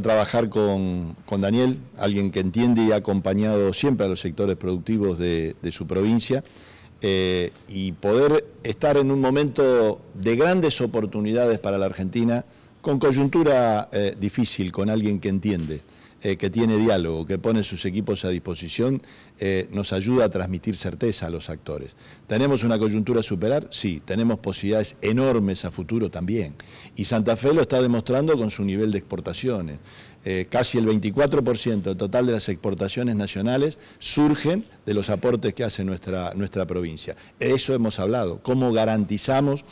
trabajar con, Daniel, alguien que entiende y ha acompañado siempre a los sectores productivos de, su provincia, eh, y poder estar en un momento de grandes oportunidades para la Argentina con coyuntura eh, difícil, con alguien que entiende, eh, que tiene diálogo, que pone sus equipos a disposición, eh, nos ayuda a transmitir certeza a los actores. ¿Tenemos una coyuntura a superar? Sí, tenemos posibilidades enormes a futuro también. Y Santa Fe lo está demostrando con su nivel de exportaciones. casi el 24% total de las exportaciones nacionales surgen de los aportes que hace nuestra, nuestra provincia. Eso hemos hablado, cómo garantizamos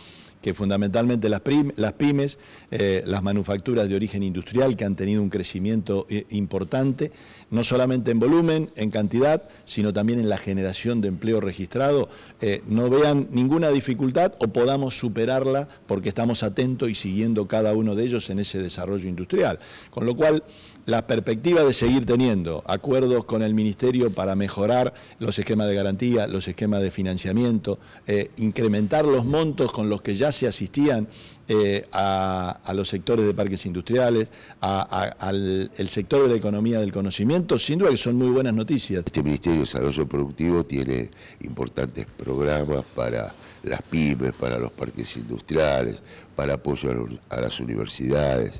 que fundamentalmente las, pymes, eh, las manufacturas de origen industrial que han tenido un crecimiento eh, importante, no solamente en volumen, en cantidad, sino también en la generación de empleo registrado, eh, no vean ninguna dificultad o podamos superarla porque estamos atentos y siguiendo cada uno de ellos en ese desarrollo industrial. Con lo cual, la perspectiva de seguir teniendo acuerdos con el Ministerio para mejorar los esquemas de garantía, los esquemas de financiamiento, eh, incrementar los montos con los que ya se asistían eh, a, los sectores de parques industriales, al sector de la economía del conocimiento, sin duda que son muy buenas noticias. Este Ministerio de Desarrollo Productivo tiene importantes programas para las pymes, para los parques industriales, para apoyo a las universidades,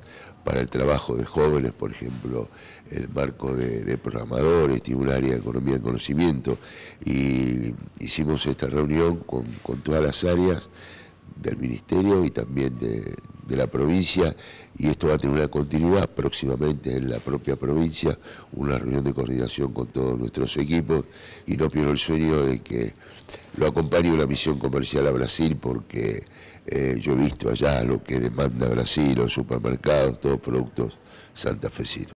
para el trabajo de jóvenes, por ejemplo, el marco de, programadores, tiene un de economía y conocimiento. Y hicimos esta reunión con todas las áreas del ministerio y también de, de la provincia y esto va a tener una continuidad próximamente en la propia provincia, una reunión de coordinación con todos nuestros equipos y no pierdo el sueño de que lo acompañe una misión comercial a Brasil porque eh, yo he visto allá lo que demanda Brasil, los supermercados, todos productos santafesinos.